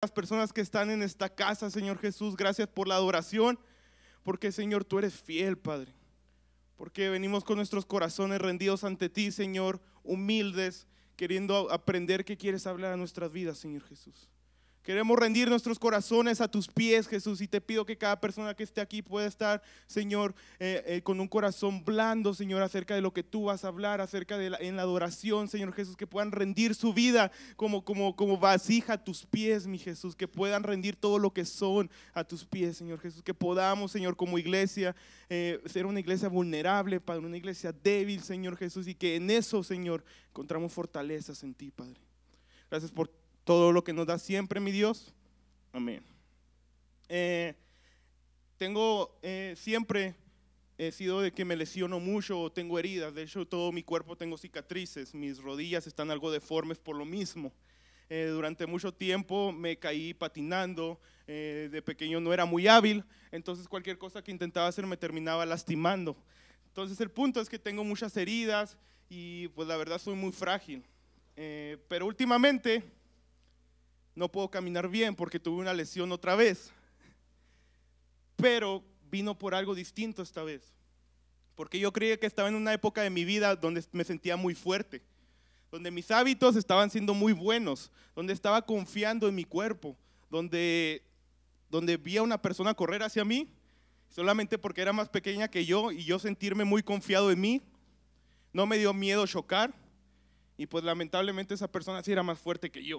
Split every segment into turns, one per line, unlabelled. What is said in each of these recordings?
las personas que están en esta casa, Señor Jesús. Gracias por la adoración, porque Señor, tú eres fiel, Padre. Porque venimos con nuestros corazones rendidos ante ti, Señor, humildes, queriendo aprender que quieres hablar a nuestras vidas, Señor Jesús. Queremos rendir nuestros corazones a tus pies, Jesús, y te pido que cada persona que esté aquí pueda estar, Señor, eh, eh, con un corazón blando, Señor, acerca de lo que tú vas a hablar, acerca de la, en la adoración, Señor Jesús, que puedan rendir su vida como, como, como vasija a tus pies, mi Jesús, que puedan rendir todo lo que son a tus pies, Señor Jesús, que podamos, Señor, como iglesia, eh, ser una iglesia vulnerable, Padre, una iglesia débil, Señor Jesús, y que en eso, Señor, encontramos fortalezas en ti, Padre. Gracias por todo lo que nos da siempre, mi Dios. Amén. Eh, tengo eh, siempre he sido de que me lesiono mucho, o tengo heridas, de hecho todo mi cuerpo tengo cicatrices, mis rodillas están algo deformes por lo mismo. Eh, durante mucho tiempo me caí patinando, de pequeño no era muy hábil, entonces cualquier cosa que intentaba hacer me terminaba lastimando. Entonces el punto es que tengo muchas heridas y pues la verdad soy muy frágil. pero últimamente no puedo caminar bien porque tuve una lesión otra vez. Pero vino por algo distinto esta vez. Porque yo creía que estaba en una época de mi vida donde me sentía muy fuerte, donde mis hábitos estaban siendo muy buenos, donde estaba confiando en mi cuerpo, donde, donde vi a una persona correr hacia mí solamente porque era más pequeña que yo y yo sentirme muy confiado en mí. No me dio miedo chocar y pues lamentablemente esa persona sí era más fuerte que yo.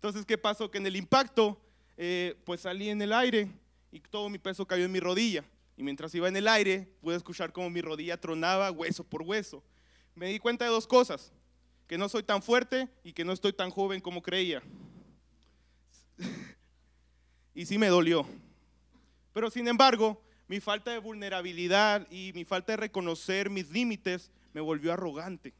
Entonces, ¿qué pasó? Que en el impacto, eh, pues salí en el aire y todo mi peso cayó en mi rodilla. Y mientras iba en el aire, pude escuchar cómo mi rodilla tronaba hueso por hueso. Me di cuenta de dos cosas, que no soy tan fuerte y que no estoy tan joven como creía. y sí me dolió. Pero sin embargo, mi falta de vulnerabilidad y mi falta de reconocer mis límites me volvió arrogante.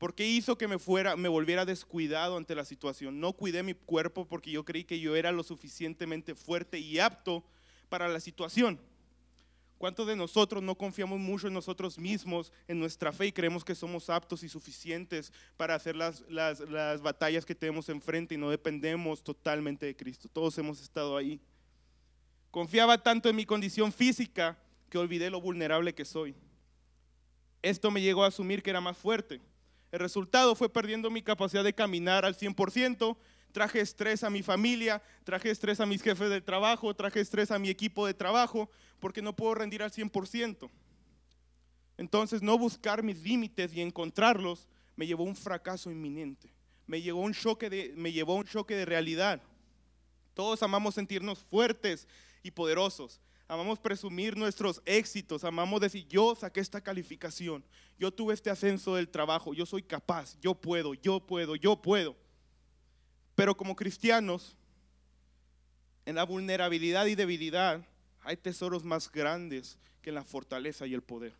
¿Por qué hizo que me fuera, me volviera descuidado ante la situación? No cuidé mi cuerpo porque yo creí que yo era lo suficientemente fuerte y apto para la situación. ¿Cuántos de nosotros no confiamos mucho en nosotros mismos, en nuestra fe y creemos que somos aptos y suficientes para hacer las, las, batallas que tenemos enfrente y no dependemos totalmente de Cristo? Todos hemos estado ahí. Confiaba tanto en mi condición física que olvidé lo vulnerable que soy. Esto me llegó a asumir que era más fuerte. El resultado fue perdiendo mi capacidad de caminar al 100%, traje estrés a mi familia, traje estrés a mis jefes de trabajo, traje estrés a mi equipo de trabajo, porque no puedo rendir al 100%. Entonces, no buscar mis límites y encontrarlos me llevó a un fracaso inminente, me llevó a un choque de, me llevó un choque de realidad. Todos amamos sentirnos fuertes y poderosos, amamos presumir nuestros éxitos, amamos decir, yo saqué esta calificación, yo tuve este ascenso del trabajo, yo soy capaz, yo puedo, yo puedo, yo puedo. Pero como cristianos, en la vulnerabilidad y debilidad hay tesoros más grandes que en la fortaleza y el poder.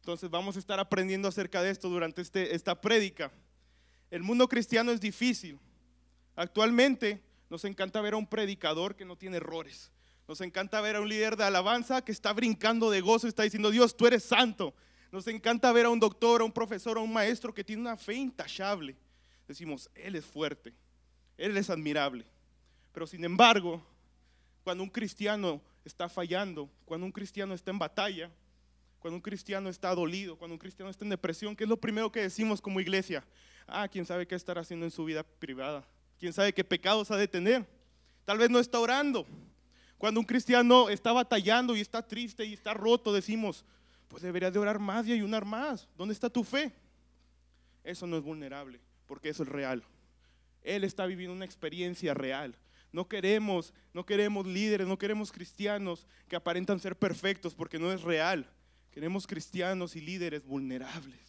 Entonces vamos a estar aprendiendo acerca de esto durante este, esta prédica. El mundo cristiano es difícil. Actualmente nos encanta ver a un predicador que no tiene errores, nos encanta ver a un líder de alabanza que está brincando de gozo, está diciendo, Dios, tú eres santo. Nos encanta ver a un doctor, a un profesor, a un maestro que tiene una fe intachable. Decimos, Él es fuerte, Él es admirable. Pero sin embargo, cuando un cristiano está fallando, cuando un cristiano está en batalla, cuando un cristiano está dolido, cuando un cristiano está en depresión, ¿qué es lo primero que decimos como iglesia? Ah, quién sabe qué estará haciendo en su vida privada. Quién sabe qué pecados ha de tener. Tal vez no está orando. Cuando un cristiano está batallando y está triste y está roto, decimos, pues deberías de orar más y ayunar más. ¿Dónde está tu fe? Eso no es vulnerable, porque eso es real. Él está viviendo una experiencia real. No queremos, no queremos líderes, no queremos cristianos que aparentan ser perfectos porque no es real. Queremos cristianos y líderes vulnerables.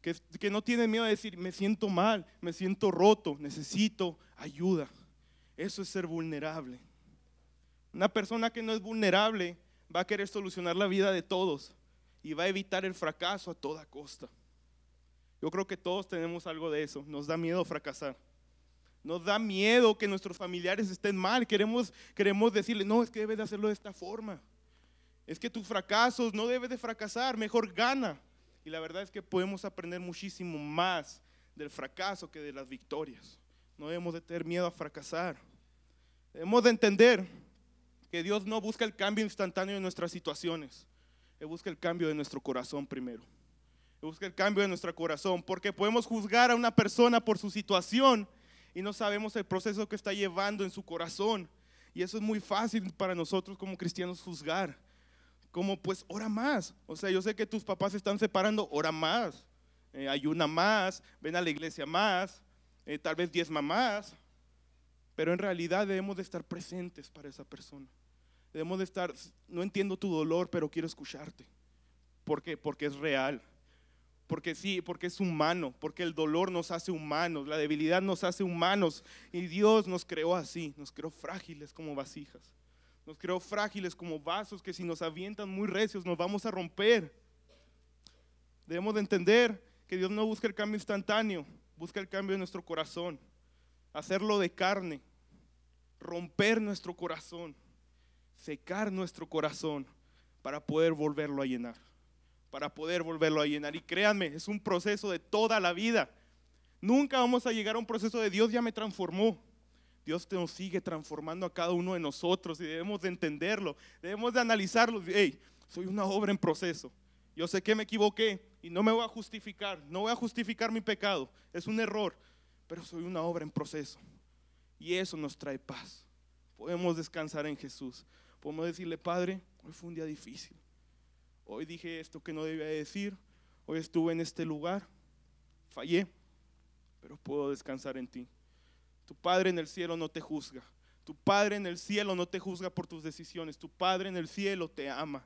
Que, no tienen miedo de decir, me siento mal, me siento roto, necesito ayuda. Eso es ser vulnerable. Una persona que no es vulnerable va a querer solucionar la vida de todos y va a evitar el fracaso a toda costa. Yo creo que todos tenemos algo de eso. Nos da miedo fracasar. Nos da miedo que nuestros familiares estén mal. Queremos, queremos decirle, no, es que debes de hacerlo de esta forma. Es que tus fracasos no debes de fracasar, mejor gana. Y la verdad es que podemos aprender muchísimo más del fracaso que de las victorias. No debemos de tener miedo a fracasar. Debemos de entender que Dios no busca el cambio instantáneo de nuestras situaciones. Él busca el cambio de nuestro corazón primero. Él busca el cambio de nuestro corazón. Porque podemos juzgar a una persona por su situación y no sabemos el proceso que está llevando en su corazón. Y eso es muy fácil para nosotros como cristianos juzgar. Como pues, ora más. O sea, yo sé que tus papás están separando, ora más. Eh, ayuna más, ven a la iglesia más, eh, tal vez diez más. Pero en realidad debemos de estar presentes para esa persona. Debemos de estar, no entiendo tu dolor, pero quiero escucharte. ¿Por qué? Porque es real. Porque sí, porque es humano, porque el dolor nos hace humanos, la debilidad nos hace humanos. Y Dios nos creó así, nos creó frágiles como vasijas. Nos creó frágiles como vasos que si nos avientan muy recios nos vamos a romper. Debemos de entender que Dios no busca el cambio instantáneo, busca el cambio de nuestro corazón. Hacerlo de carne, romper nuestro corazón secar nuestro corazón para poder volverlo a llenar, para poder volverlo a llenar. Y créanme, es un proceso de toda la vida. Nunca vamos a llegar a un proceso de Dios ya me transformó. Dios nos sigue transformando a cada uno de nosotros y debemos de entenderlo, debemos de analizarlo. Hey, soy una obra en proceso. Yo sé que me equivoqué y no me voy a justificar, no voy a justificar mi pecado, es un error, pero soy una obra en proceso. Y eso nos trae paz. Podemos descansar en Jesús. Podemos decirle, Padre, hoy fue un día difícil. Hoy dije esto que no debía decir. Hoy estuve en este lugar. Fallé, pero puedo descansar en ti. Tu Padre en el cielo no te juzga. Tu Padre en el cielo no te juzga por tus decisiones. Tu Padre en el cielo te ama.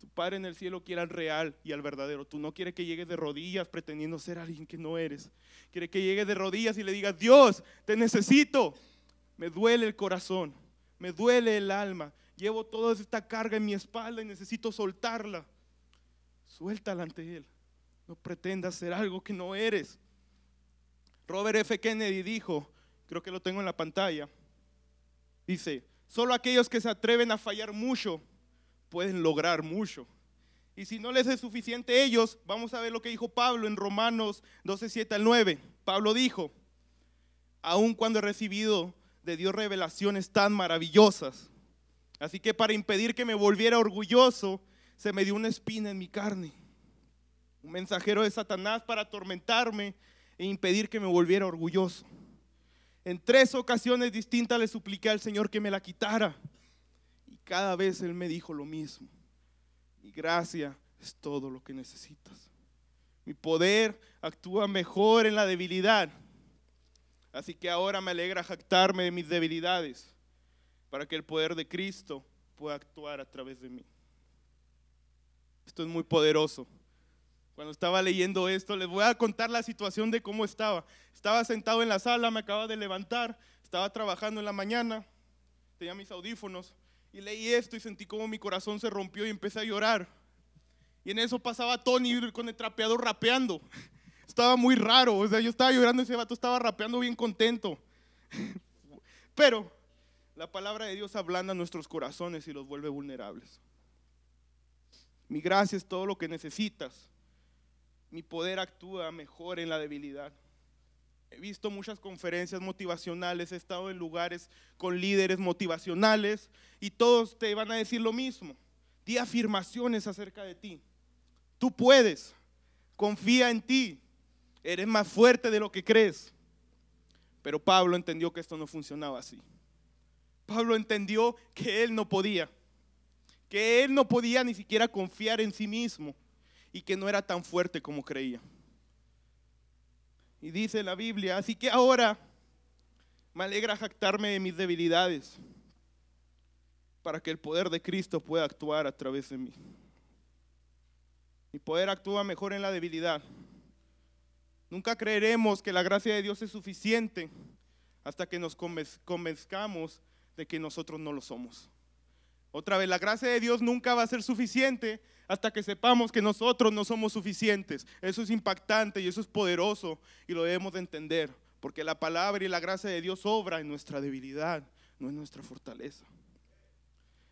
Tu Padre en el cielo quiere al real y al verdadero. Tú no quieres que llegues de rodillas pretendiendo ser alguien que no eres. Quiere que llegues de rodillas y le digas, Dios, te necesito. Me duele el corazón, me duele el alma. Llevo toda esta carga en mi espalda y necesito soltarla. Suéltala ante Él. No pretendas ser algo que no eres. Robert F. Kennedy dijo, creo que lo tengo en la pantalla, dice, solo aquellos que se atreven a fallar mucho pueden lograr mucho. Y si no les es suficiente ellos, vamos a ver lo que dijo Pablo en Romanos 12, 7 al 9. Pablo dijo, aun cuando he recibido de Dios revelaciones tan maravillosas, Así que para impedir que me volviera orgulloso, se me dio una espina en mi carne. Un mensajero de Satanás para atormentarme e impedir que me volviera orgulloso. En tres ocasiones distintas le supliqué al Señor que me la quitara. Y cada vez Él me dijo lo mismo. Mi gracia es todo lo que necesitas. Mi poder actúa mejor en la debilidad. Así que ahora me alegra jactarme de mis debilidades para que el poder de Cristo pueda actuar a través de mí. Esto es muy poderoso. Cuando estaba leyendo esto, les voy a contar la situación de cómo estaba. Estaba sentado en la sala, me acababa de levantar, estaba trabajando en la mañana, tenía mis audífonos y leí esto y sentí como mi corazón se rompió y empecé a llorar. Y en eso pasaba Tony con el trapeador rapeando. Estaba muy raro, o sea, yo estaba llorando y ese vato estaba rapeando bien contento. Pero la palabra de Dios ablanda nuestros corazones y los vuelve vulnerables. Mi gracia es todo lo que necesitas. Mi poder actúa mejor en la debilidad. He visto muchas conferencias motivacionales, he estado en lugares con líderes motivacionales y todos te van a decir lo mismo. Di afirmaciones acerca de ti. Tú puedes, confía en ti, eres más fuerte de lo que crees. Pero Pablo entendió que esto no funcionaba así. Pablo entendió que él no podía, que él no podía ni siquiera confiar en sí mismo y que no era tan fuerte como creía. Y dice la Biblia, así que ahora me alegra jactarme de mis debilidades para que el poder de Cristo pueda actuar a través de mí. Mi poder actúa mejor en la debilidad. Nunca creeremos que la gracia de Dios es suficiente hasta que nos convenzcamos de que nosotros no lo somos. Otra vez, la gracia de Dios nunca va a ser suficiente hasta que sepamos que nosotros no somos suficientes. Eso es impactante y eso es poderoso y lo debemos de entender, porque la palabra y la gracia de Dios obra en nuestra debilidad, no en nuestra fortaleza.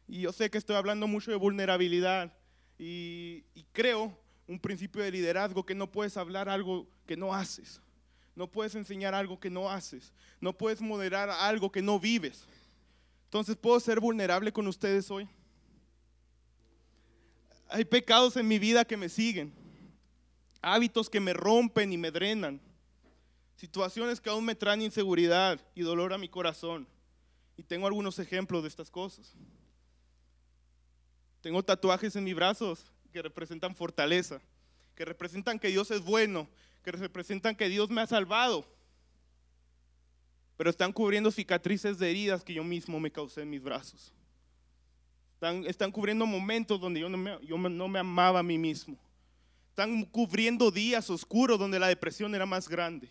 Y yo sé que estoy hablando mucho de vulnerabilidad y, y creo un principio de liderazgo que no puedes hablar algo que no haces, no puedes enseñar algo que no haces, no puedes moderar algo que no vives. Entonces, ¿puedo ser vulnerable con ustedes hoy? Hay pecados en mi vida que me siguen, hábitos que me rompen y me drenan, situaciones que aún me traen inseguridad y dolor a mi corazón. Y tengo algunos ejemplos de estas cosas. Tengo tatuajes en mis brazos que representan fortaleza, que representan que Dios es bueno, que representan que Dios me ha salvado, pero están cubriendo cicatrices de heridas que yo mismo me causé en mis brazos. Están, cubriendo momentos donde yo no, me, yo no me amaba a mí mismo. Están cubriendo días oscuros donde la depresión era más grande.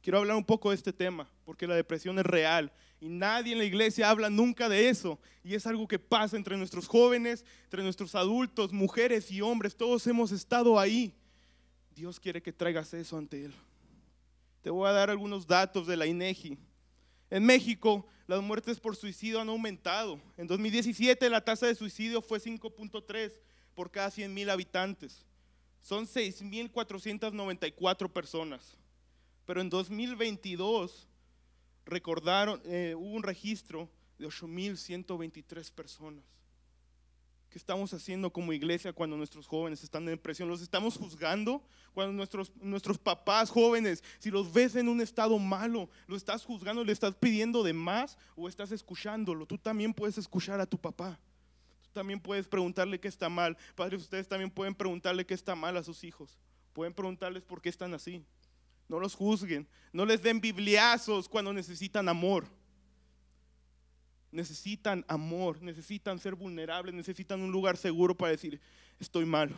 Quiero hablar un poco de este tema, porque la depresión es real y nadie en la iglesia habla nunca de eso. Y es algo que pasa entre nuestros jóvenes, entre nuestros adultos, mujeres y hombres. Todos hemos estado ahí. Dios quiere que traigas eso ante Él. Te voy a dar algunos datos de la INEGI. E en México, las muertes por suicidio han aumentado. En 2017, la tasa de suicidio fue 5.3 por cada 100.000 habitantes. Son 6.494 personas. Pero en 2022 recordaron, eh, hubo un registro de 8.123 personas. ¿Qué estamos haciendo como iglesia cuando nuestros jóvenes están en depresión? ¿Los estamos juzgando? Cuando nuestros, nuestros papás jóvenes, si los ves en un estado malo, ¿lo estás juzgando, le estás pidiendo de más o estás escuchándolo? Tú también puedes escuchar a tu papá. Tú también puedes preguntarle qué está mal. Padres, ustedes también pueden preguntarle qué está mal a sus hijos. Pueden preguntarles por qué están así. No los juzguen. No les den bibliazos cuando necesitan amor necesitan amor, necesitan ser vulnerables, necesitan un lugar seguro para decir, estoy mal,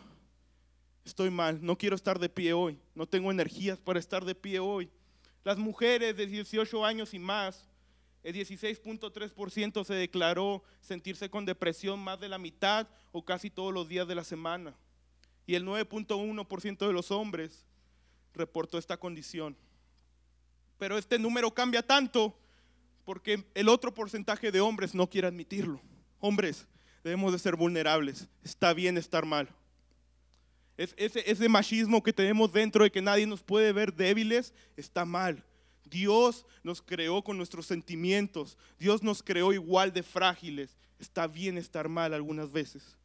estoy mal, no quiero estar de pie hoy, no tengo energías para estar de pie hoy. Las mujeres de 18 años y más, el 16.3% se declaró sentirse con depresión más de la mitad o casi todos los días de la semana. Y el 9.1% de los hombres reportó esta condición. Pero este número cambia tanto porque el otro porcentaje de hombres no quiere admitirlo. Hombres, debemos de ser vulnerables. Está bien estar mal. Es, ese, machismo que tenemos dentro de que nadie nos puede ver débiles está mal. Dios nos creó con nuestros sentimientos. Dios nos creó igual de frágiles. Está bien estar mal algunas veces.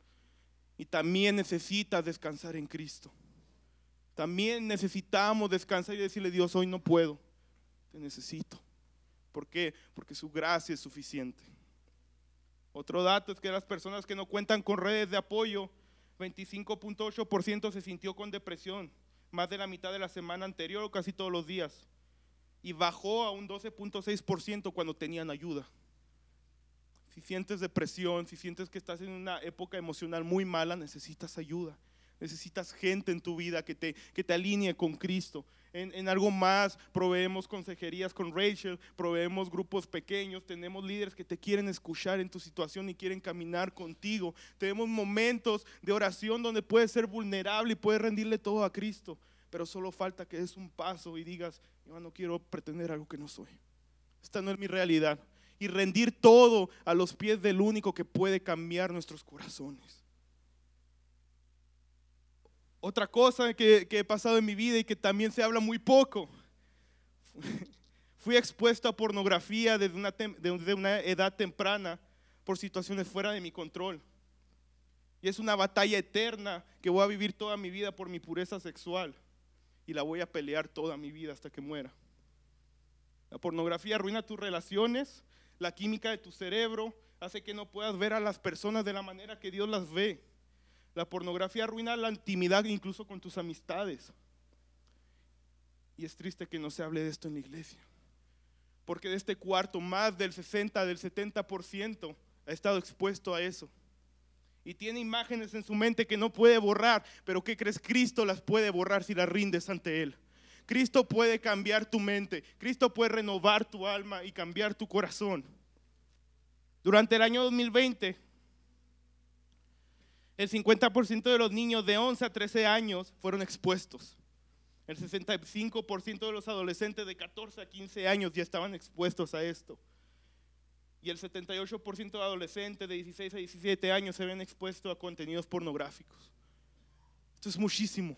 Y también necesitas descansar en Cristo. También necesitamos descansar y decirle, Dios, hoy no puedo. Te necesito. ¿Por qué? Porque su gracia es suficiente. Otro dato es que las personas que no cuentan con redes de apoyo, 25.8% se sintió con depresión, más de la mitad de la semana anterior o casi todos los días. Y bajó a un 12.6% cuando tenían ayuda. Si sientes depresión, si sientes que estás en una época emocional muy mala, necesitas ayuda. Necesitas gente en tu vida que te, que te alinee con Cristo. En, en, algo más, proveemos consejerías con Rachel, proveemos grupos pequeños, tenemos líderes que te quieren escuchar en tu situación y quieren caminar contigo. Tenemos momentos de oración donde puedes ser vulnerable y puedes rendirle todo a Cristo, pero solo falta que des un paso y digas, yo no quiero pretender algo que no soy. Esta no es mi realidad. Y rendir todo a los pies del único que puede cambiar nuestros corazones. Otra cosa que, he pasado en mi vida y que también se habla muy poco. Fui expuesto a pornografía desde una edad temprana por situaciones fuera de mi control. Y es una batalla eterna que voy a vivir toda mi vida por mi pureza sexual. Y la voy a pelear toda mi vida hasta que muera. La pornografía arruina tus relaciones, la química de tu cerebro hace que no puedas ver a las personas de la manera que Dios las ve. La pornografía arruina la intimidad incluso con tus amistades. Y es triste que no se hable de esto en la iglesia. Porque de este cuarto, más del 60, del 70% ha estado expuesto a eso. Y tiene imágenes en su mente que no puede borrar. Pero ¿qué crees? Cristo las puede borrar si las rindes ante Él. Cristo puede cambiar tu mente. Cristo puede renovar tu alma y cambiar tu corazón. Durante el año 2020 el 50% de los niños de 11 a 13 años fueron expuestos. El 65% de los adolescentes de 14 a 15 años ya estaban expuestos a esto. Y el 78% de adolescentes de 16 a 17 años se ven expuestos a contenidos pornográficos. Esto es muchísimo.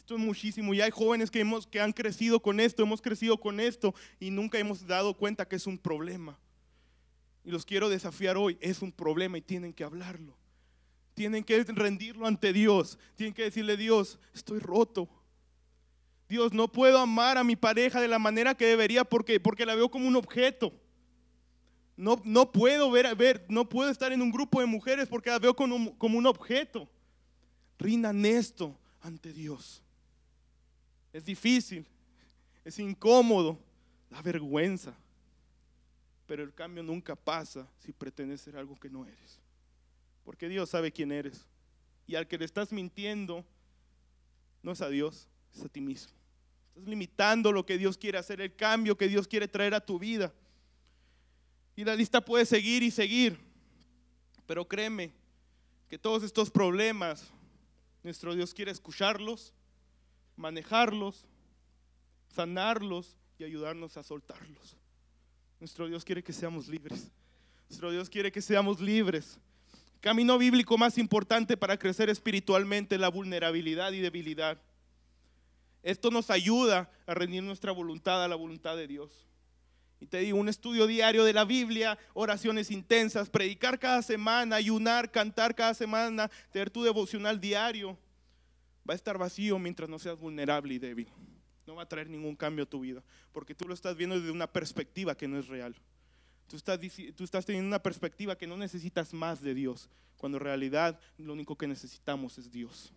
Esto es muchísimo. Y hay jóvenes que, hemos, que han crecido con esto, hemos crecido con esto y nunca hemos dado cuenta que es un problema. Y los quiero desafiar hoy. Es un problema y tienen que hablarlo. Tienen que rendirlo ante Dios. Tienen que decirle, Dios, estoy roto. Dios, no puedo amar a mi pareja de la manera que debería porque, porque la veo como un objeto. No, no puedo ver, ver, no puedo estar en un grupo de mujeres porque la veo como, un objeto. Rindan esto ante Dios. Es difícil, es incómodo, da vergüenza. Pero el cambio nunca pasa si pretendes ser algo que no eres porque Dios sabe quién eres. Y al que le estás mintiendo, no es a Dios, es a ti mismo. Estás limitando lo que Dios quiere hacer, el cambio que Dios quiere traer a tu vida. Y la lista puede seguir y seguir. Pero créeme que todos estos problemas, nuestro Dios quiere escucharlos, manejarlos, sanarlos y ayudarnos a soltarlos. Nuestro Dios quiere que seamos libres. Nuestro Dios quiere que seamos libres. Camino bíblico más importante para crecer espiritualmente, la vulnerabilidad y debilidad. Esto nos ayuda a rendir nuestra voluntad a la voluntad de Dios. Y te digo, un estudio diario de la Biblia, oraciones intensas, predicar cada semana, ayunar, cantar cada semana, tener tu devocional diario, va a estar vacío mientras no seas vulnerable y débil. No va a traer ningún cambio a tu vida, porque tú lo estás viendo desde una perspectiva que no es real. Tú estás, teniendo una perspectiva que no necesitas más de Dios, cuando en realidad lo único que necesitamos es Dios.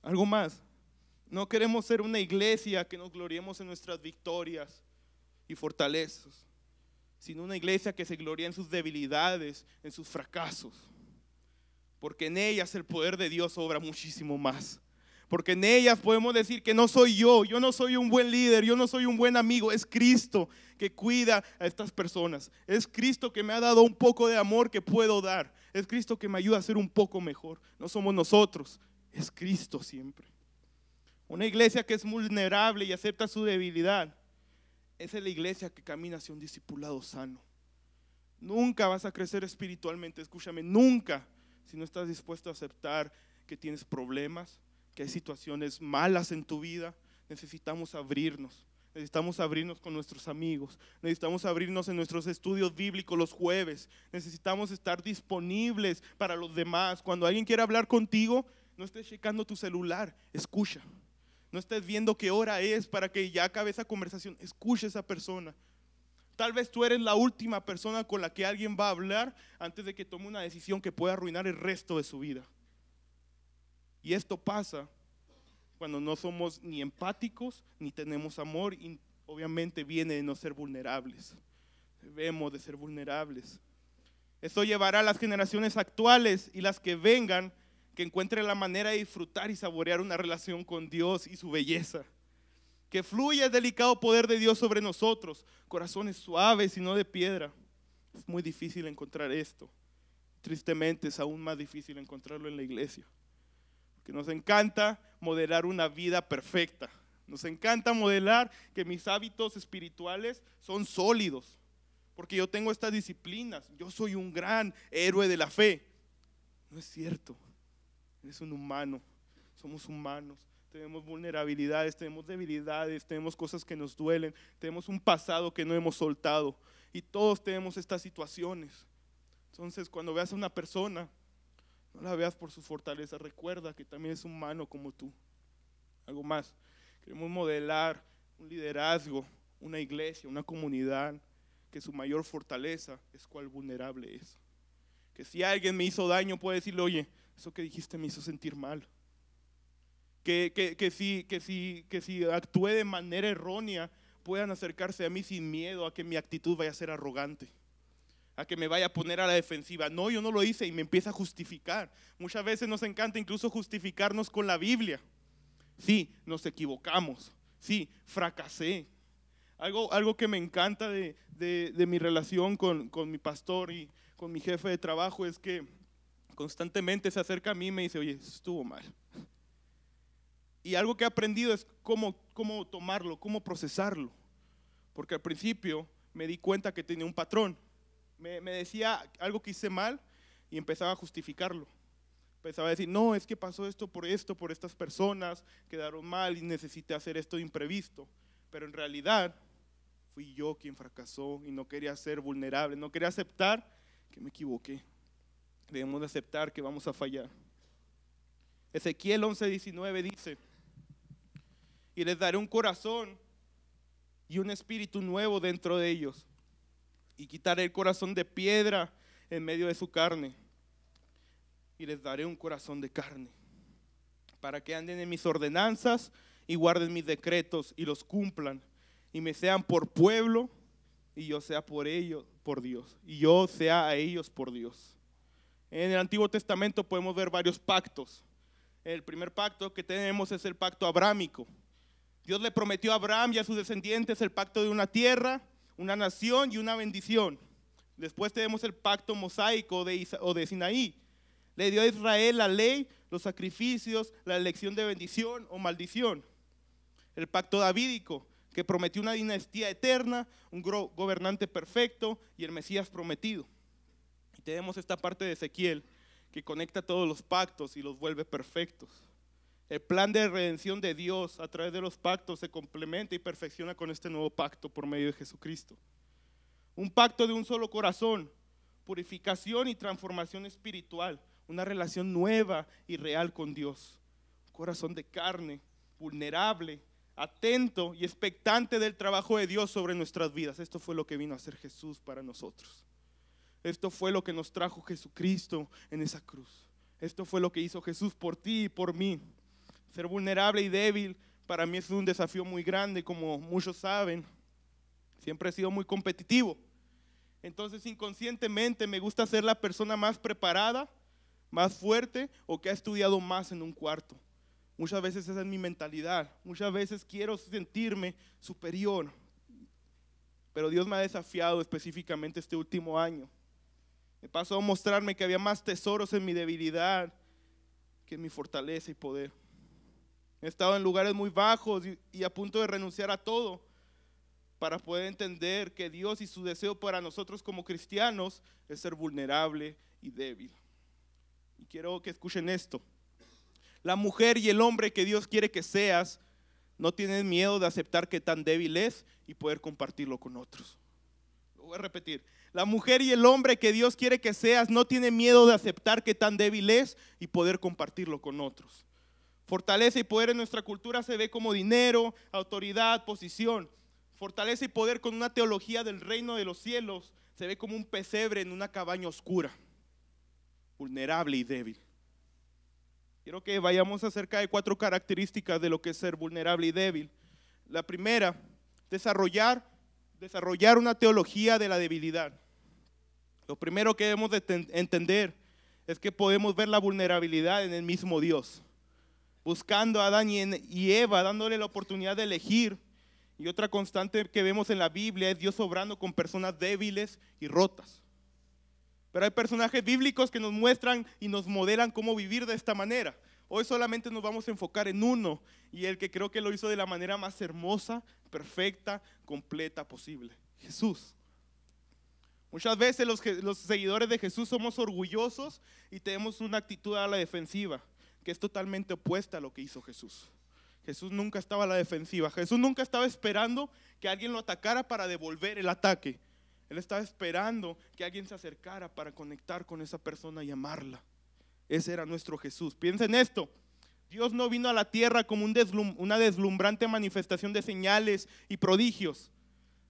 Algo más. No queremos ser una iglesia que nos gloriemos en nuestras victorias y fortalezas, sino una iglesia que se gloria en sus debilidades, en sus fracasos, porque en ellas el poder de Dios obra muchísimo más porque en ellas podemos decir que no soy yo, yo no soy un buen líder, yo no soy un buen amigo, es Cristo que cuida a estas personas, es Cristo que me ha dado un poco de amor que puedo dar, es Cristo que me ayuda a ser un poco mejor, no somos nosotros, es Cristo siempre. Una iglesia que es vulnerable y acepta su debilidad, esa es la iglesia que camina hacia un discipulado sano. Nunca vas a crecer espiritualmente, escúchame, nunca, si no estás dispuesto a aceptar que tienes problemas, que hay situaciones malas en tu vida, necesitamos abrirnos. Necesitamos abrirnos con nuestros amigos. Necesitamos abrirnos en nuestros estudios bíblicos los jueves. Necesitamos estar disponibles para los demás. Cuando alguien quiera hablar contigo, no estés checando tu celular. Escucha. No estés viendo qué hora es para que ya acabe esa conversación. Escucha esa persona. Tal vez tú eres la última persona con la que alguien va a hablar antes de que tome una decisión que pueda arruinar el resto de su vida. Y esto pasa cuando no somos ni empáticos, ni tenemos amor, y obviamente viene de no ser vulnerables. Debemos de ser vulnerables. Esto llevará a las generaciones actuales y las que vengan que encuentren la manera de disfrutar y saborear una relación con Dios y su belleza. Que fluya el delicado poder de Dios sobre nosotros, corazones suaves y no de piedra. Es muy difícil encontrar esto. Tristemente es aún más difícil encontrarlo en la iglesia que nos encanta modelar una vida perfecta. Nos encanta modelar que mis hábitos espirituales son sólidos, porque yo tengo estas disciplinas, yo soy un gran héroe de la fe. No es cierto, eres un humano, somos humanos, tenemos vulnerabilidades, tenemos debilidades, tenemos cosas que nos duelen, tenemos un pasado que no hemos soltado y todos tenemos estas situaciones. Entonces, cuando veas a una persona no la veas por su fortaleza. Recuerda que también es humano como tú. Algo más. Queremos modelar un liderazgo, una iglesia, una comunidad que su mayor fortaleza es cuál vulnerable es. Que si alguien me hizo daño, puede decirle, oye, eso que dijiste me hizo sentir mal. Que, que, que, si, que, si, que si actúe de manera errónea, puedan acercarse a mí sin miedo a que mi actitud vaya a ser arrogante a que me vaya a poner a la defensiva. No, yo no lo hice y me empieza a justificar. Muchas veces nos encanta incluso justificarnos con la Biblia. Sí, nos equivocamos. Sí, fracasé. Algo, algo que me encanta de, mi relación con, mi pastor y con mi jefe de trabajo es que constantemente se acerca a mí y me dice, oye, estuvo mal. Y algo que he aprendido es cómo, cómo tomarlo, cómo procesarlo. Porque al principio me di cuenta que tenía un patrón me, decía algo que hice mal y empezaba a justificarlo. Empezaba a decir, no, es que pasó esto por esto, por estas personas, quedaron mal y necesité hacer esto imprevisto. Pero en realidad fui yo quien fracasó y no quería ser vulnerable, no quería aceptar que me equivoqué. Debemos de aceptar que vamos a fallar. Ezequiel 11:19 dice, y les daré un corazón y un espíritu nuevo dentro de ellos y quitaré el corazón de piedra en medio de su carne y les daré un corazón de carne para que anden en mis ordenanzas y guarden mis decretos y los cumplan y me sean por pueblo y yo sea por ellos por Dios y yo sea a ellos por Dios. En el Antiguo Testamento podemos ver varios pactos. El primer pacto que tenemos es el pacto abrámico. Dios le prometió a Abraham y a sus descendientes el pacto de una tierra una nación y una bendición. Después tenemos el pacto mosaico de, o de Sinaí. Le dio a Israel la ley, los sacrificios, la elección de bendición o maldición. El pacto davídico, que prometió una dinastía eterna, un gobernante perfecto y el Mesías prometido. Y tenemos esta parte de Ezequiel que conecta todos los pactos y los vuelve perfectos. El plan de redención de Dios a través de los pactos se complementa y perfecciona con este nuevo pacto por medio de Jesucristo. Un pacto de un solo corazón, purificación y transformación espiritual, una relación nueva y real con Dios. Un corazón de carne, vulnerable, atento y expectante del trabajo de Dios sobre nuestras vidas. Esto fue lo que vino a hacer Jesús para nosotros. Esto fue lo que nos trajo Jesucristo en esa cruz. Esto fue lo que hizo Jesús por ti y por mí. Ser vulnerable y débil para mí es un desafío muy grande, como muchos saben. Siempre he sido muy competitivo. Entonces inconscientemente me gusta ser la persona más preparada, más fuerte o que ha estudiado más en un cuarto. Muchas veces esa es mi mentalidad. Muchas veces quiero sentirme superior. Pero Dios me ha desafiado específicamente este último año. Me pasó a mostrarme que había más tesoros en mi debilidad que en mi fortaleza y poder. He estado en lugares muy bajos y, a punto de renunciar a todo para poder entender que Dios y su deseo para nosotros como cristianos es ser vulnerable y débil. Y quiero que escuchen esto. La mujer y el hombre que Dios quiere que seas no tienen miedo de aceptar que tan débil es y poder compartirlo con otros. Lo voy a repetir. La mujer y el hombre que Dios quiere que seas no tienen miedo de aceptar que tan débil es y poder compartirlo con otros. Fortaleza y poder en nuestra cultura se ve como dinero, autoridad, posición. Fortaleza y poder con una teología del reino de los cielos se ve como un pesebre en una cabaña oscura, vulnerable y débil. Quiero que vayamos acerca de cuatro características de lo que es ser vulnerable y débil. La primera, desarrollar, desarrollar una teología de la debilidad. Lo primero que debemos de entender es que podemos ver la vulnerabilidad en el mismo Dios buscando a Adán y Eva, dándole la oportunidad de elegir. Y otra constante que vemos en la Biblia es Dios obrando con personas débiles y rotas. Pero hay personajes bíblicos que nos muestran y nos modelan cómo vivir de esta manera. Hoy solamente nos vamos a enfocar en uno y el que creo que lo hizo de la manera más hermosa, perfecta, completa posible. Jesús. Muchas veces los, los seguidores de Jesús somos orgullosos y tenemos una actitud a la defensiva que es totalmente opuesta a lo que hizo Jesús. Jesús nunca estaba a la defensiva. Jesús nunca estaba esperando que alguien lo atacara para devolver el ataque. Él estaba esperando que alguien se acercara para conectar con esa persona y amarla. Ese era nuestro Jesús. piensen en esto. Dios no vino a la tierra como una deslumbrante manifestación de señales y prodigios,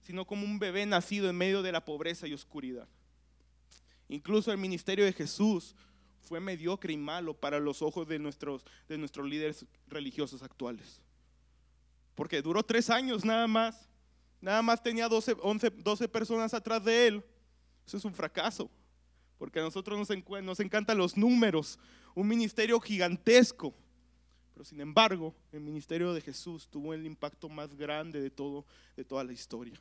sino como un bebé nacido en medio de la pobreza y oscuridad. Incluso el ministerio de Jesús fue mediocre y malo para los ojos de nuestros, de nuestros líderes religiosos actuales. Porque duró tres años nada más. Nada más tenía 12, personas atrás de él. Eso es un fracaso. Porque a nosotros nos, encantan los números. Un ministerio gigantesco. Pero sin embargo, el ministerio de Jesús tuvo el impacto más grande de, todo, de toda la historia.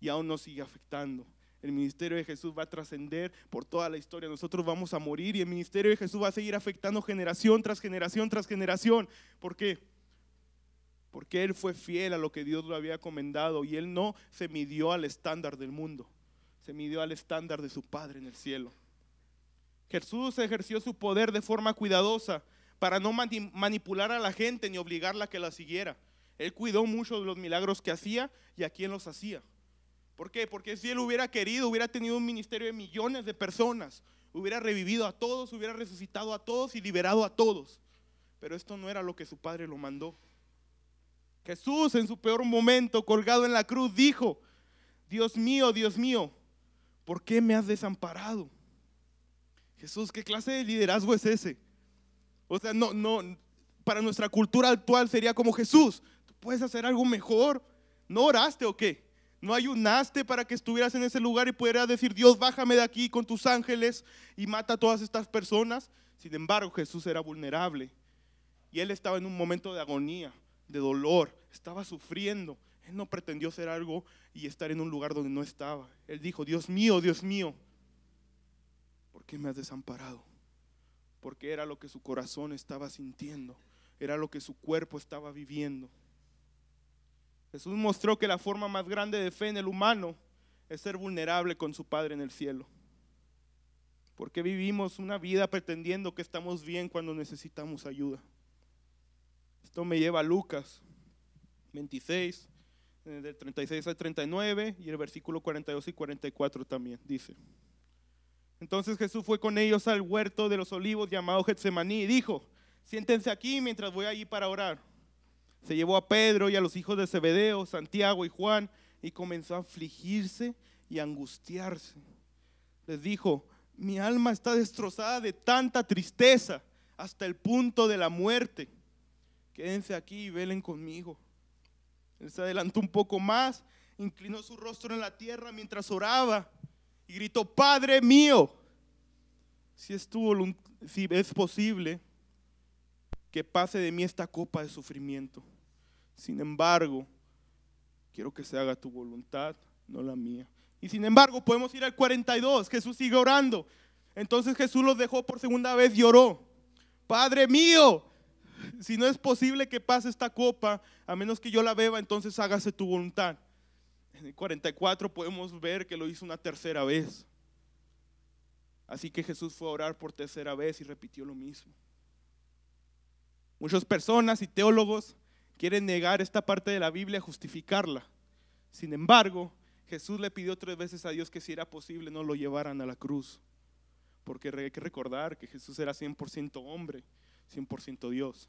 Y aún nos sigue afectando el ministerio de Jesús va a trascender por toda la historia. Nosotros vamos a morir y el ministerio de Jesús va a seguir afectando generación tras generación tras generación. ¿Por qué? Porque Él fue fiel a lo que Dios le había comendado y Él no se midió al estándar del mundo, se midió al estándar de su Padre en el cielo. Jesús ejerció su poder de forma cuidadosa para no manipular a la gente ni obligarla a que la siguiera. Él cuidó mucho de los milagros que hacía y a quién los hacía. ¿Por qué? Porque si él hubiera querido, hubiera tenido un ministerio de millones de personas, hubiera revivido a todos, hubiera resucitado a todos y liberado a todos. Pero esto no era lo que su padre lo mandó. Jesús en su peor momento, colgado en la cruz, dijo, Dios mío, Dios mío, ¿por qué me has desamparado? Jesús, ¿qué clase de liderazgo es ese? O sea, no, no, para nuestra cultura actual sería como Jesús, tú puedes hacer algo mejor, ¿no oraste o qué? No ayunaste para que estuvieras en ese lugar y pudieras decir, Dios, bájame de aquí con tus ángeles y mata a todas estas personas. Sin embargo, Jesús era vulnerable. Y él estaba en un momento de agonía, de dolor, estaba sufriendo. Él no pretendió ser algo y estar en un lugar donde no estaba. Él dijo, Dios mío, Dios mío, ¿por qué me has desamparado? Porque era lo que su corazón estaba sintiendo, era lo que su cuerpo estaba viviendo. Jesús mostró que la forma más grande de fe en el humano es ser vulnerable con su Padre en el cielo. Porque vivimos una vida pretendiendo que estamos bien cuando necesitamos ayuda. Esto me lleva a Lucas 26, del 36 al 39 y el versículo 42 y 44 también dice. Entonces Jesús fue con ellos al huerto de los olivos llamado Getsemaní y dijo, siéntense aquí mientras voy allí para orar se llevó a Pedro y a los hijos de Zebedeo, Santiago y Juan, y comenzó a afligirse y angustiarse. Les dijo, mi alma está destrozada de tanta tristeza hasta el punto de la muerte. Quédense aquí y velen conmigo. Él se adelantó un poco más, inclinó su rostro en la tierra mientras oraba y gritó, Padre mío, si es si es posible, que pase de mí esta copa de sufrimiento. Sin embargo, quiero que se haga tu voluntad, no la mía. Y sin embargo, podemos ir al 42, Jesús sigue orando. Entonces Jesús los dejó por segunda vez y oró. Padre mío, si no es posible que pase esta copa, a menos que yo la beba, entonces hágase tu voluntad. En el 44 podemos ver que lo hizo una tercera vez. Así que Jesús fue a orar por tercera vez y repitió lo mismo. Muchas personas y teólogos quieren negar esta parte de la Biblia, justificarla. Sin embargo, Jesús le pidió tres veces a Dios que si era posible no lo llevaran a la cruz, porque hay que recordar que Jesús era 100% hombre, 100% Dios.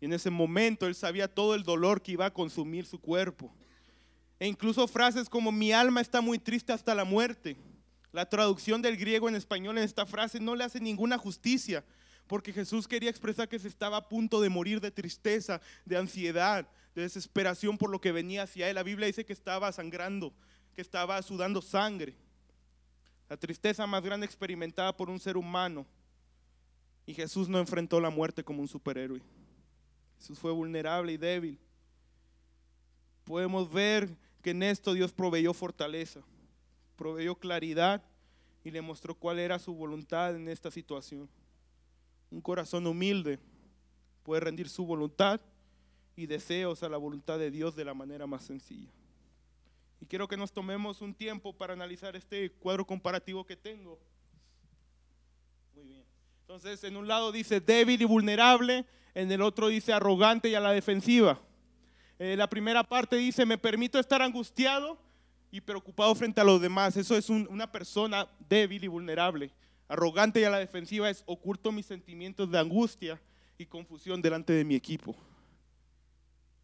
Y en ese momento él sabía todo el dolor que iba a consumir su cuerpo. E incluso frases como mi alma está muy triste hasta la muerte. La traducción del griego en español en esta frase no le hace ninguna justicia, porque Jesús quería expresar que se estaba a punto de morir de tristeza, de ansiedad, de desesperación por lo que venía hacia él. La Biblia dice que estaba sangrando, que estaba sudando sangre. La tristeza más grande experimentada por un ser humano. Y Jesús no enfrentó la muerte como un superhéroe. Jesús fue vulnerable y débil. Podemos ver que en esto Dios proveyó fortaleza, proveyó claridad y le mostró cuál era su voluntad en esta situación. Un corazón humilde puede rendir su voluntad y deseos a la voluntad de Dios de la manera más sencilla. Y quiero que nos tomemos un tiempo para analizar este cuadro comparativo que tengo. Muy bien. Entonces, en un lado dice débil y vulnerable, en el otro dice arrogante y a la defensiva. Eh, la primera parte dice, me permito estar angustiado y preocupado frente a los demás. Eso es una persona débil y vulnerable. Arrogante y a la defensiva es oculto mis sentimientos de angustia y confusión delante de mi equipo.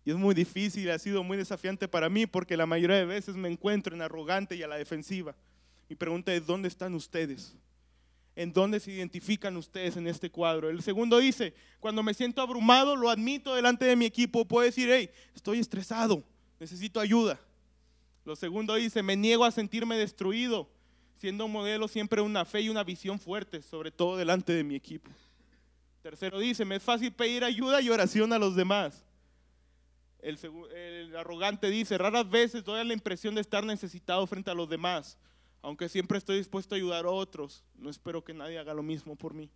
Y es muy difícil, ha sido muy desafiante para mí porque la mayoría de veces me encuentro en arrogante y a la defensiva. Mi pregunta es, ¿dónde están ustedes? ¿En dónde se identifican ustedes en este cuadro? El segundo dice, cuando me siento abrumado, lo admito delante de mi equipo, puedo decir, hey, estoy estresado, necesito ayuda. Lo segundo dice, me niego a sentirme destruido, siendo un modelo siempre una fe y una visión fuerte, sobre todo delante de mi equipo. Tercero dice, me es fácil pedir ayuda y oración a los demás. El, el, arrogante dice, raras veces doy la impresión de estar necesitado frente a los demás, aunque siempre estoy dispuesto a ayudar a otros, no espero que nadie haga lo mismo por mí.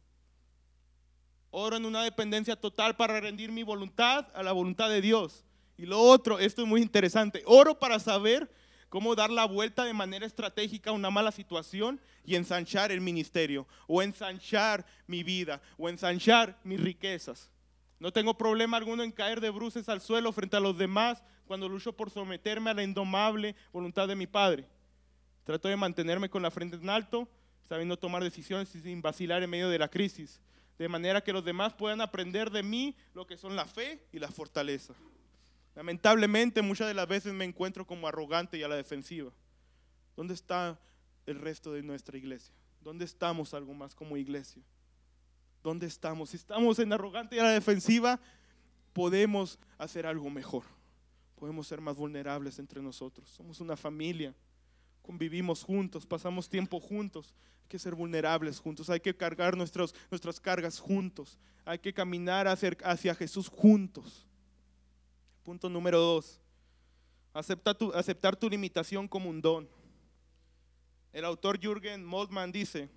Oro en una dependencia total para rendir mi voluntad a la voluntad de Dios. Y lo otro, esto es muy interesante, oro para saber cómo dar la vuelta de manera estratégica a una mala situación y ensanchar el ministerio, o ensanchar mi vida, o ensanchar mis riquezas. No tengo problema alguno en caer de bruces al suelo frente a los demás cuando lucho por someterme a la indomable voluntad de mi Padre. Trato de mantenerme con la frente en alto, sabiendo tomar decisiones y sin vacilar en medio de la crisis, de manera que los demás puedan aprender de mí lo que son la fe y la fortaleza. Lamentablemente muchas de las veces me encuentro como arrogante y a la defensiva. ¿Dónde está el resto de nuestra iglesia? ¿Dónde estamos algo más como iglesia? ¿Dónde estamos? Si estamos en arrogante y a la defensiva, podemos hacer algo mejor. Podemos ser más vulnerables entre nosotros. Somos una familia. Convivimos juntos, pasamos tiempo juntos. Hay que ser vulnerables juntos. Hay que cargar nuestras cargas juntos. Hay que caminar hacia Jesús juntos. Punto número dos, aceptar tu limitación como un don. El autor Jürgen Moltmann dice,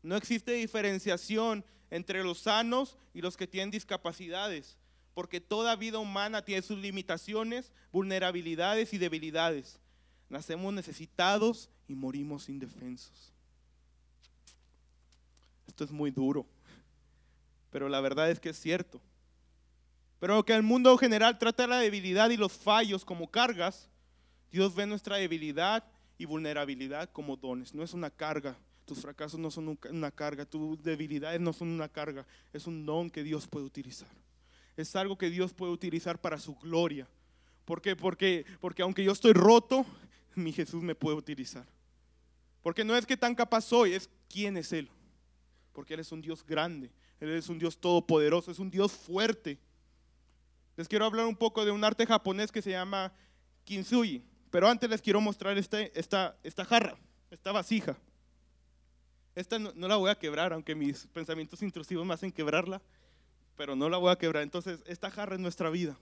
no existe diferenciación entre los sanos y los que tienen discapacidades, porque toda vida humana tiene sus limitaciones, vulnerabilidades y debilidades. Nacemos necesitados y morimos indefensos. Esto es muy duro, pero la verdad es que es cierto. Pero que el mundo general trata la debilidad y los fallos como cargas, Dios ve nuestra debilidad y vulnerabilidad como dones. No es una carga. Tus fracasos no son una carga. Tus debilidades no son una carga. Es un don que Dios puede utilizar. Es algo que Dios puede utilizar para su gloria. ¿Por qué? Porque, porque aunque yo estoy roto, mi Jesús me puede utilizar. Porque no es que tan capaz soy, es quién es Él. Porque Él es un Dios grande, Él es un Dios todopoderoso, es un Dios fuerte. Les quiero hablar un poco de un arte japonés que se llama kintsugi, pero antes les quiero mostrar este, esta, esta jarra, esta vasija. Esta no, la voy a quebrar, aunque mis pensamientos intrusivos me hacen quebrarla, pero no la voy a quebrar. Entonces, esta jarra es nuestra vida.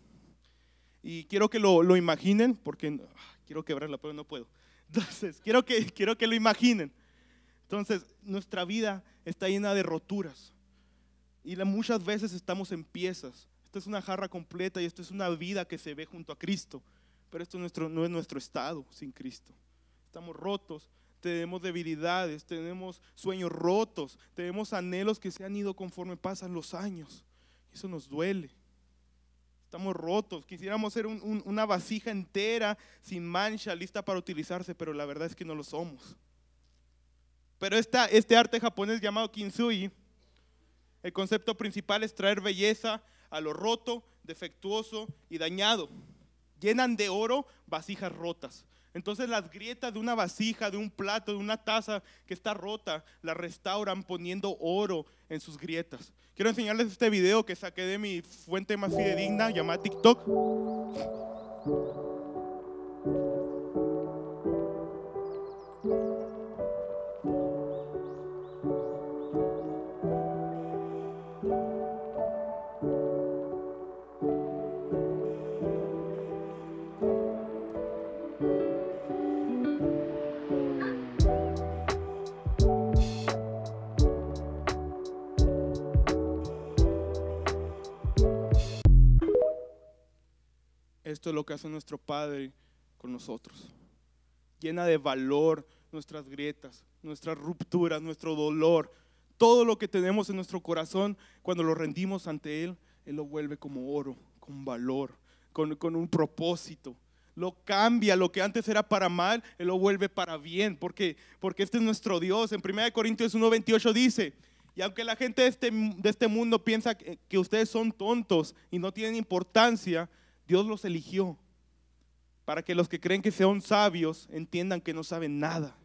Y quiero que lo, lo imaginen, porque ah, quiero quebrarla, pero no puedo. Entonces, quiero que, quiero que lo imaginen. Entonces, nuestra vida está llena de roturas. Y muchas veces estamos en piezas. Esto es una jarra completa y esto es una vida que se ve junto a Cristo. Pero esto nuestro, no es nuestro estado sin Cristo. Estamos rotos, tenemos debilidades, tenemos sueños rotos, tenemos anhelos que se han ido conforme pasan los años. Eso nos duele. Estamos rotos, quisiéramos ser una vasija entera, sin mancha, lista para utilizarse, pero la verdad es que no lo somos. Pero esta, este arte japonés llamado kintsugi, el concepto principal es traer belleza a lo roto, defectuoso y dañado. Llenan de oro vasijas rotas. Entonces las grietas de una vasija, de un plato, de una taza que está rota, la restauran poniendo oro en sus grietas. Quiero enseñarles este video que saqué de mi fuente más fidedigna llamada TikTok. Esto es lo que hace nuestro Padre con nosotros. Llena de valor nuestras grietas, nuestras rupturas, nuestro dolor. Todo lo que tenemos en nuestro corazón, cuando lo rendimos ante Él, Él lo vuelve como oro, con valor, con, un propósito lo cambia, lo que antes era para mal, Él lo vuelve para bien, porque, porque este es nuestro Dios. En 1 Corintios 1.28 dice, y aunque la gente de este, de este mundo piensa que ustedes son tontos y no tienen importancia, Dios los eligió para que los que creen que son sabios entiendan que no saben nada.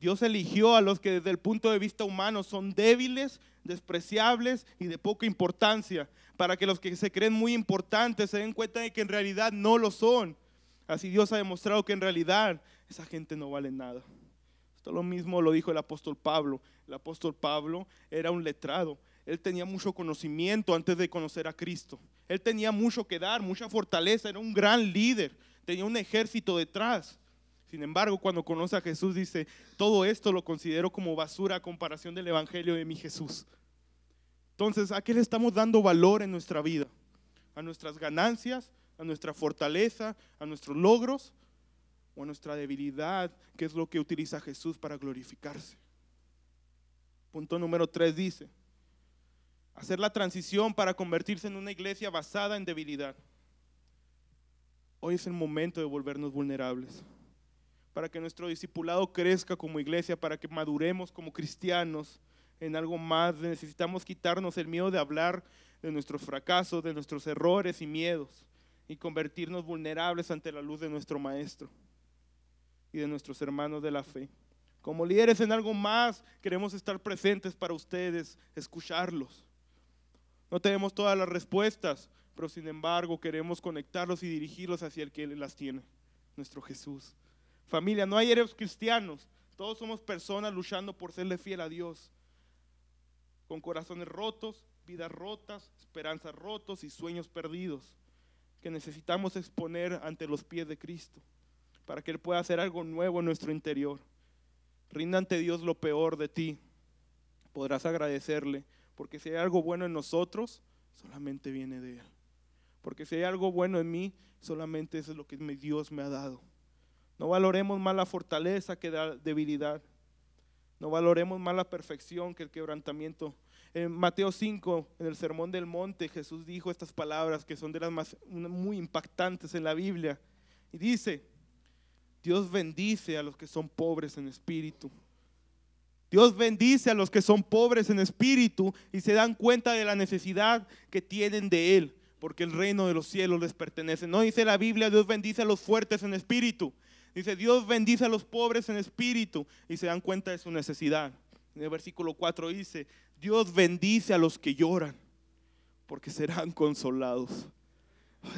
Dios eligió a los que desde el punto de vista humano son débiles, despreciables y de poca importancia, para que los que se creen muy importantes se den cuenta de que en realidad no lo son. Así Dios ha demostrado que en realidad esa gente no vale nada. Esto lo mismo lo dijo el apóstol Pablo. El apóstol Pablo era un letrado, él tenía mucho conocimiento antes de conocer a Cristo. Él tenía mucho que dar, mucha fortaleza, era un gran líder, tenía un ejército detrás. Sin embargo, cuando conoce a Jesús dice, todo esto lo considero como basura a comparación del Evangelio de mi Jesús. Entonces, ¿a qué le estamos dando valor en nuestra vida? ¿A nuestras ganancias? ¿A nuestra fortaleza? ¿A nuestros logros? ¿O a nuestra debilidad, que es lo que utiliza Jesús para glorificarse? Punto número 3 dice, hacer la transición para convertirse en una iglesia basada en debilidad. Hoy es el momento de volvernos vulnerables, para que nuestro discipulado crezca como iglesia, para que maduremos como cristianos en algo más. Necesitamos quitarnos el miedo de hablar de nuestros fracasos, de nuestros errores y miedos, y convertirnos vulnerables ante la luz de nuestro Maestro y de nuestros hermanos de la fe. Como líderes en algo más, queremos estar presentes para ustedes, escucharlos no tenemos todas las respuestas, pero sin embargo queremos conectarlos y dirigirlos hacia el que las tiene, nuestro Jesús. Familia, no hay héroes cristianos, todos somos personas luchando por serle fiel a Dios, con corazones rotos, vidas rotas, esperanzas rotos y sueños perdidos, que necesitamos exponer ante los pies de Cristo, para que Él pueda hacer algo nuevo en nuestro interior. Rinda ante Dios lo peor de ti, podrás agradecerle porque si hay algo bueno en nosotros, solamente viene de Él. Porque si hay algo bueno en mí, solamente eso es lo que Dios me ha dado. No valoremos más la fortaleza que la debilidad. No valoremos más la perfección que el quebrantamiento. En Mateo 5, en el Sermón del Monte, Jesús dijo estas palabras que son de las más muy impactantes en la Biblia. Y dice, Dios bendice a los que son pobres en espíritu Dios bendice a los que son pobres en espíritu y se dan cuenta de la necesidad que tienen de Él, porque el reino de los cielos les pertenece. No dice la Biblia, Dios bendice a los fuertes en espíritu. Dice, Dios bendice a los pobres en espíritu y se dan cuenta de su necesidad. En el versículo 4 dice, Dios bendice a los que lloran, porque serán consolados.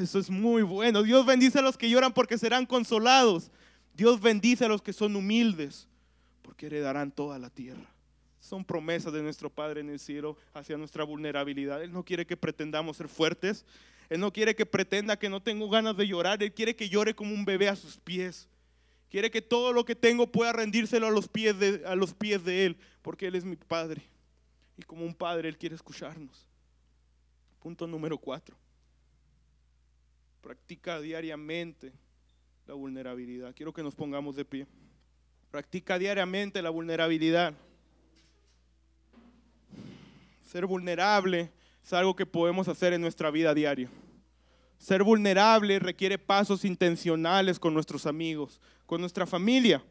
Eso es muy bueno. Dios bendice a los que lloran porque serán consolados. Dios bendice a los que son humildes porque heredarán toda la tierra. Son promesas de nuestro Padre en el cielo hacia nuestra vulnerabilidad. Él no quiere que pretendamos ser fuertes. Él no quiere que pretenda que no tengo ganas de llorar. Él quiere que llore como un bebé a sus pies. Quiere que todo lo que tengo pueda rendírselo a los pies de, a los pies de Él, porque Él es mi Padre. Y como un Padre, Él quiere escucharnos. Punto número cuatro. Practica diariamente la vulnerabilidad. Quiero que nos pongamos de pie. Practica diariamente la vulnerabilidad. Ser vulnerable es algo que podemos hacer en nuestra vida diaria. Ser vulnerable requiere pasos intencionales con nuestros amigos, con nuestra familia.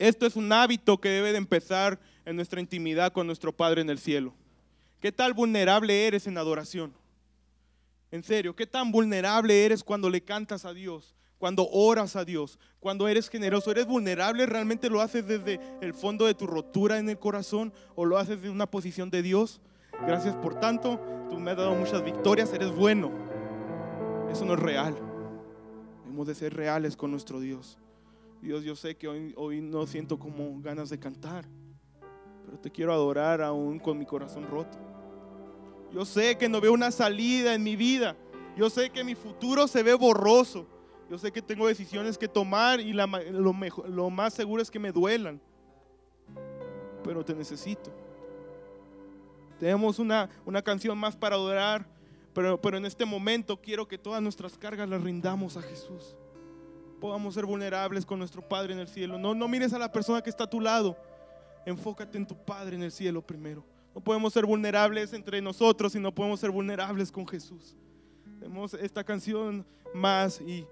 Esto es un hábito que debe de empezar en nuestra intimidad con nuestro Padre en el cielo. ¿Qué tal vulnerable eres en adoración? En serio, ¿qué tan vulnerable eres cuando le cantas a Dios? cuando oras a Dios, cuando eres generoso, eres vulnerable, realmente lo haces desde el fondo de tu rotura en el corazón o lo haces de una posición de Dios. Gracias por tanto, tú me has dado muchas victorias, eres bueno. Eso no es real. Hemos de ser reales con nuestro Dios. Dios, yo sé que hoy, hoy no siento como ganas de cantar, pero te quiero adorar aún con mi corazón roto. Yo sé que no veo una salida en mi vida. Yo sé que mi futuro se ve borroso. Yo sé que tengo decisiones que tomar y lo, más seguro es que me duelan. Pero te necesito. Tenemos una, una canción más para adorar, pero, pero en este momento quiero que todas nuestras cargas las rindamos a Jesús. Podamos ser vulnerables con nuestro Padre en el cielo. No, no mires a la persona que está a tu lado. Enfócate en tu Padre en el cielo primero. No podemos ser vulnerables entre nosotros y no podemos ser vulnerables con Jesús. Vemos esta canción más y,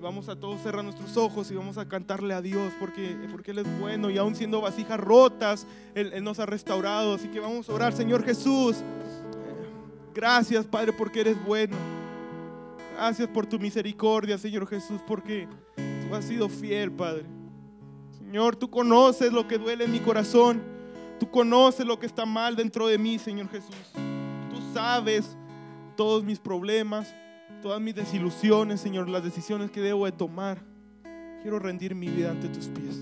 vamos a todos cerrar nuestros ojos y vamos a cantarle a Dios porque, porque Él es bueno y aún siendo vasijas rotas, Él nos ha restaurado. Así que vamos a orar, Señor Jesús. Gracias, Padre, porque eres bueno. Gracias por tu misericordia, Señor Jesús, porque tú has sido fiel, Padre. Señor, tú conoces lo que duele en mi corazón. Tú conoces lo que está mal dentro de mí, Señor Jesús. Tú sabes todos mis problemas, todas mis desilusiones, Señor, las decisiones que debo de tomar. Quiero rendir mi vida ante tus pies.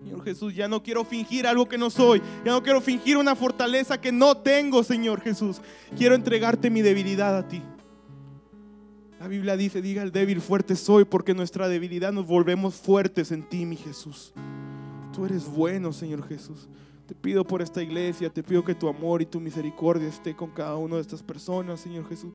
Señor Jesús, ya no quiero fingir algo que no soy. Ya no quiero fingir una fortaleza que no tengo, Señor Jesús. Quiero entregarte mi debilidad a ti. La Biblia dice, diga el débil, fuerte soy, porque nuestra debilidad nos volvemos fuertes en ti, mi Jesús. Tú eres bueno, Señor Jesús. Te pido por esta iglesia, te pido que tu amor y tu misericordia esté con cada una de estas personas, Señor Jesús.